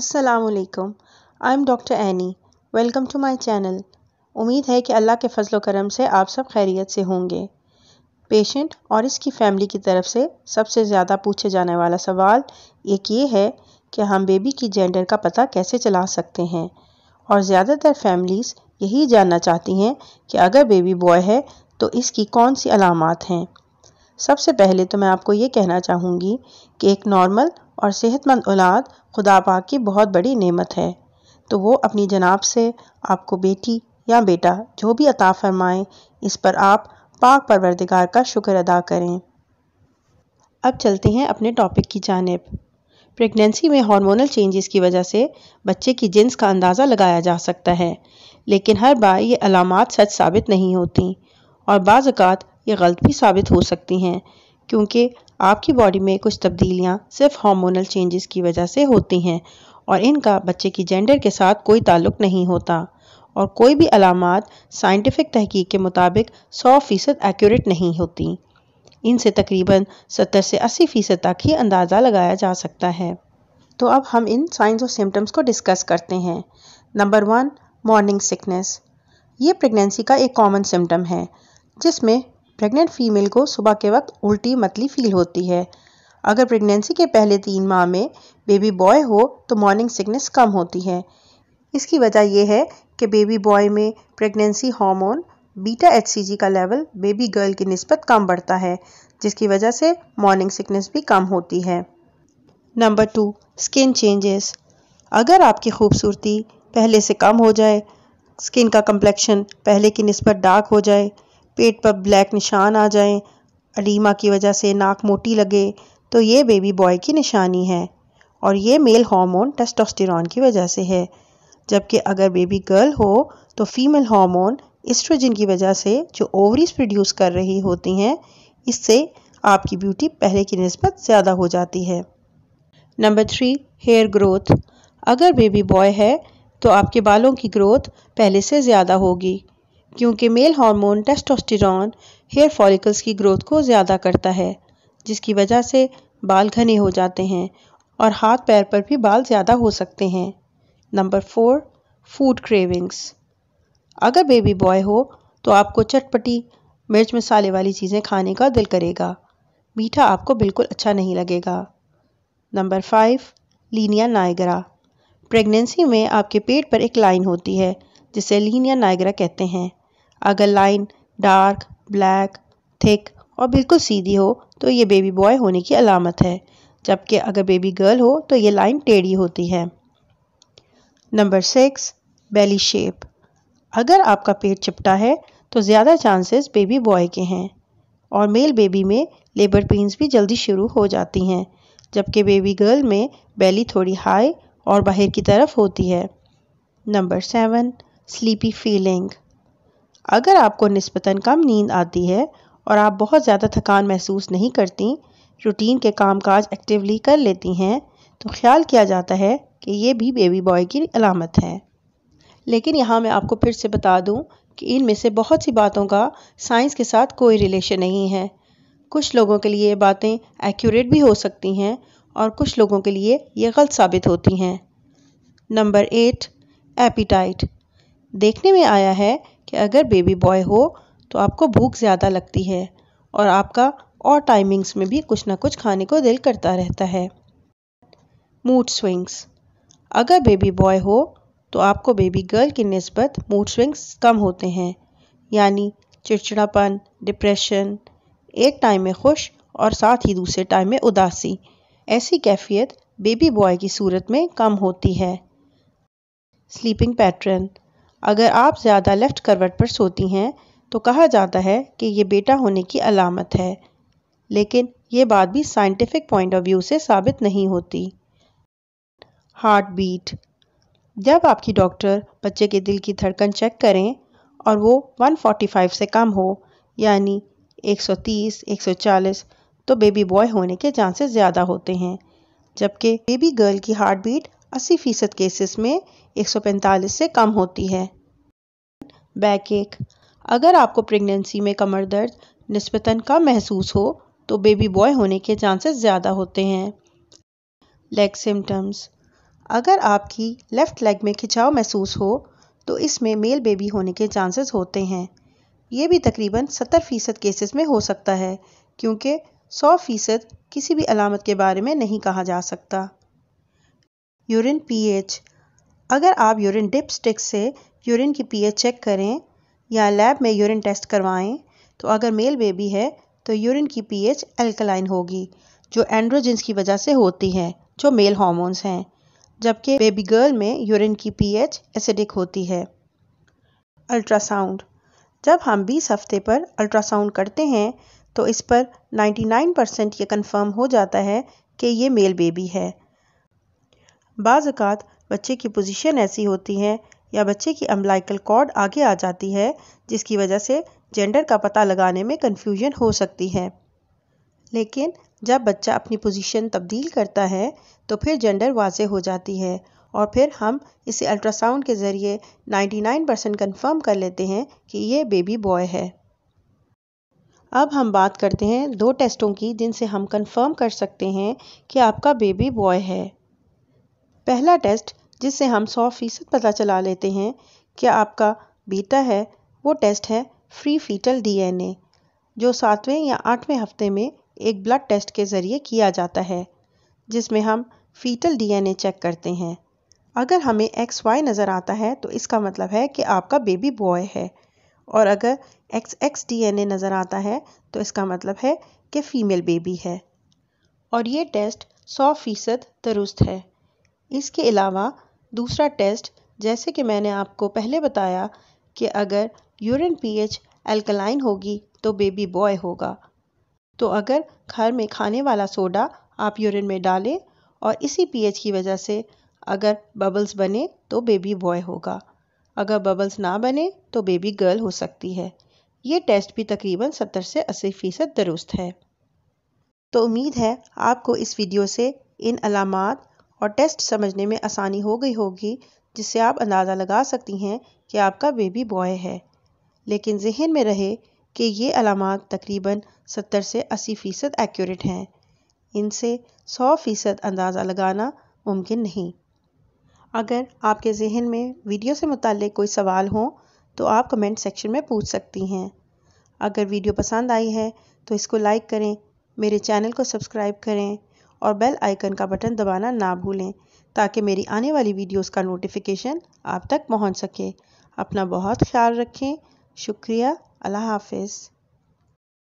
असलकम I am doctor Annie welcome to my channel उम्मीद है कि अल्लाह के फजल करम से आप सब खैरियत से होंगे पेशेंट और इसकी फैमिली की तरफ से सबसे ज़्यादा पूछे जाने वाला सवाल एक ये है कि हम बेबी की जेंडर का पता कैसे चला सकते हैं और ज़्यादातर फैमिलीज़ यही जानना चाहती हैं कि अगर बेबी बॉय है तो इसकी कौन सी अलामत हैं सबसे पहले तो मैं आपको ये कहना चाहूँगी कि एक नॉर्मल और सेहतमंद औलाद खुदा पाक की बहुत बड़ी नेमत है तो वो अपनी जनाब से आपको बेटी या बेटा जो भी अता फरमाएं इस पर आप पाक परवरदिगार का शुक्र अदा करें अब चलते हैं अपने टॉपिक की जानब प्रेगनेंसी में हार्मोनल चेंजेस की वजह से बच्चे की जिन्स का अंदाज़ा लगाया जा सकता है लेकिन हर बार ये अलामत सच साबित नहीं होती और बाज़ात ये गलत भी साबित हो सकती हैं क्योंकि आपकी बॉडी में कुछ तब्दीलियाँ सिर्फ हार्मोनल चेंजेस की वजह से होती हैं और इनका बच्चे की जेंडर के साथ कोई ताल्लुक नहीं होता और कोई भी अलामत साइंटिफिक तहकीक के मुताबिक 100 फ़ीसद एक्यूरेट नहीं होती इनसे तकरीबन 70 से 80 फ़ीसद तक ही अंदाज़ा लगाया जा सकता है तो अब हम इन साइंस और सिम्टम्स को डिस्कस करते हैं नंबर वन मॉर्निंग सिकनेस ये प्रेगनेंसी का एक कॉमन सिम्टम है जिसमें प्रेग्नेंट फीमेल को सुबह के वक्त उल्टी मतली फील होती है अगर प्रेगनेंसी के पहले तीन माह में बेबी बॉय हो तो मॉर्निंग सिकनेस कम होती है इसकी वजह यह है कि बेबी बॉय में प्रेगनेंसी हार्मोन बीटा एच का लेवल बेबी गर्ल की नस्बत कम बढ़ता है जिसकी वजह से मॉर्निंग सिकनेस भी कम होती है नंबर टू स्किन चेंजेस अगर आपकी खूबसूरती पहले से कम हो जाए स्किन का कम्प्लेक्शन पहले की नस्बत डार्क हो जाए पेट पर ब्लैक निशान आ जाएं, अलीमा की वजह से नाक मोटी लगे तो ये बेबी बॉय की निशानी है और ये मेल हार्मोन टेस्टोस्टेरॉन की वजह से है जबकि अगर बेबी गर्ल हो तो फीमेल हार्मोन इस्ट्रोजिन की वजह से जो ओवरीज प्रोड्यूस कर रही होती हैं इससे आपकी ब्यूटी पहले की नस्बत ज़्यादा हो जाती है नंबर थ्री हेयर ग्रोथ अगर बेबी बॉय है तो आपके बालों की ग्रोथ पहले से ज़्यादा होगी क्योंकि male hormone testosterone hair follicles की ग्रोथ को ज़्यादा करता है जिसकी वजह से बाल घने हो जाते हैं और हाथ पैर पर भी बाल ज़्यादा हो सकते हैं नंबर फोर फूड क्रेविंग्स अगर बेबी बॉय हो तो आपको चटपटी मिर्च मसाले वाली चीज़ें खाने का दिल करेगा मीठा आपको बिल्कुल अच्छा नहीं लगेगा number five linea nigra pregnancy में आपके पेट पर एक लाइन होती है जिसे लीनिया नाइगरा कहते हैं अगर लाइन डार्क ब्लैक थिक और बिल्कुल सीधी हो तो ये बेबी बॉय होने की अलामत है जबकि अगर बेबी गर्ल हो तो ये लाइन टेढ़ी होती है नंबर सिक्स बेली शेप अगर आपका पेट चिपटा है तो ज़्यादा चांसेस बेबी बॉय के हैं और मेल बेबी में लेबर पेंस भी जल्दी शुरू हो जाती हैं जबकि बेबी गर्ल में बेली थोड़ी हाई और बाहर की तरफ होती है नंबर सेवन स्लीपी फीलिंग अगर आपको नस्बता कम नींद आती है और आप बहुत ज़्यादा थकान महसूस नहीं करती रूटीन के कामकाज एक्टिवली कर लेती हैं तो ख्याल किया जाता है कि ये भी बेबी बॉय की अलामत है लेकिन यहाँ मैं आपको फिर से बता दूँ कि इनमें से बहुत सी बातों का साइंस के साथ कोई रिलेशन नहीं है कुछ लोगों के लिए ये बातें एक्यूरेट भी हो सकती हैं और कुछ लोगों के लिए ये गलत साबित होती हैं नंबर एट एपीटाइट देखने में आया है कि अगर बेबी बॉय हो तो आपको भूख ज़्यादा लगती है और आपका और टाइमिंग्स में भी कुछ ना कुछ खाने को दिल करता रहता है मूड स्विंग्स अगर बेबी बॉय हो तो आपको बेबी गर्ल की नस्बत मूड स्विंग्स कम होते हैं यानी चिड़चिड़ापन डिप्रेशन एक टाइम में खुश और साथ ही दूसरे टाइम में उदासी ऐसी कैफियत बेबी बॉय की सूरत में कम होती है स्लीपिंग पैटर्न अगर आप ज़्यादा लेफ़्ट करवट पर सोती हैं तो कहा जाता है कि ये बेटा होने की अलामत है लेकिन ये बात भी साइंटिफिक पॉइंट ऑफ व्यू से साबित नहीं होती हार्ट बीट जब आपकी डॉक्टर बच्चे के दिल की धड़कन चेक करें और वो 145 से कम हो यानी 130, 140 तो बेबी बॉय होने के चांसेस ज़्यादा होते हैं जबकि बेबी गर्ल की हार्ट बीट अस्सी फ़ीसद केसेस में 145 से कम होती है बैक एक अगर आपको प्रेगनेंसी में कमर दर्द नस्बता कम महसूस हो तो बेबी बॉय होने के चांसेस ज़्यादा होते हैं लेग सिम्टम्स अगर आपकी लेफ़्ट लेग में खिंचाव महसूस हो तो इसमें मेल बेबी होने के चांसेस होते हैं ये भी तकरीबन 70 फ़ीसद केसेस में हो सकता है क्योंकि 100 फ़ीसद किसी भी अलामत के बारे में नहीं कहा जा सकता यूरिन पीएच अगर आप यूरिन डिप स्टिक से यूरिन की पीएच चेक करें या लैब में यूरिन टेस्ट करवाएं तो अगर मेल बेबी है तो यूरिन की पीएच एल्कलाइन होगी जो एंड्रोजेंस की वजह से होती है जो मेल हॉर्मोन्स हैं जबकि बेबी गर्ल में यूरिन की पीएच एसिडिक होती है अल्ट्रासाउंड जब हम 20 हफ्ते पर अल्ट्रासाउंड करते हैं तो इस पर 99 परसेंट ये कन्फर्म हो जाता है कि ये मेल बेबी है बाज़ात बच्चे की पोजीशन ऐसी होती है या बच्चे की अम्बलाइकल कॉर्ड आगे आ जाती है जिसकी वजह से जेंडर का पता लगाने में कन्फ्यूजन हो सकती है लेकिन जब बच्चा अपनी पोजीशन तब्दील करता है तो फिर जेंडर वाजे हो जाती है और फिर हम इसे अल्ट्रासाउंड के ज़रिए 99 परसेंट कन्फर्म कर लेते हैं कि ये बेबी बॉय है अब हम बात करते हैं दो टेस्टों की जिनसे हम कन्फर्म कर सकते हैं कि आपका बेबी बॉय है पहला टेस्ट जिससे हम सौ फीसद पता चला लेते हैं कि आपका बीटा है वो टेस्ट है फ्री फीटल डीएनए जो सातवें या आठवें हफ्ते में एक ब्लड टेस्ट के ज़रिए किया जाता है जिसमें हम फीटल डीएनए चेक करते हैं अगर हमें एक्स वाई नज़र आता है तो इसका मतलब है कि आपका बेबी बॉय है और अगर X X D N A नज़र आता है तो इसका मतलब है कि फ़ीमेल बेबी है और ये टेस्ट सौ फीसद दुरुस्त है इसके अलावा दूसरा टेस्ट जैसे कि मैंने आपको पहले बताया कि अगर यूरिन पीएच एल्कलाइन होगी तो बेबी बॉय होगा तो अगर घर में खाने वाला सोडा आप यूरिन में डालें और इसी पीएच की वजह से अगर बबल्स बने तो बेबी बॉय होगा अगर बबल्स ना बने तो बेबी गर्ल हो सकती है ये टेस्ट भी तकरीबन 70 से 80 फ़ीसद दुरुस्त है तो उम्मीद है आपको इस वीडियो से इन अलामत और टेस्ट समझने में आसानी हो गई होगी जिससे आप अंदाज़ा लगा सकती हैं कि आपका बेबी बॉय है लेकिन जहन में रहे कि ये अलामत तकरीबन 70 से 80 फ़ीसद एक्यूरेट हैं इनसे 100 फ़ीसद अंदाज़ा लगाना मुमकिन नहीं अगर आपके जहन में वीडियो से मुतल कोई सवाल हो तो आप कमेंट सेक्शन में पूछ सकती हैं अगर वीडियो पसंद आई है तो इसको लाइक करें मेरे चैनल को सब्सक्राइब करें और बेल आइकन का बटन दबाना ना भूलें ताकि मेरी आने वाली वीडियोस का नोटिफिकेशन आप तक पहुंच सके अपना बहुत ख्याल रखें शुक्रिया अल्लाह हाफिज़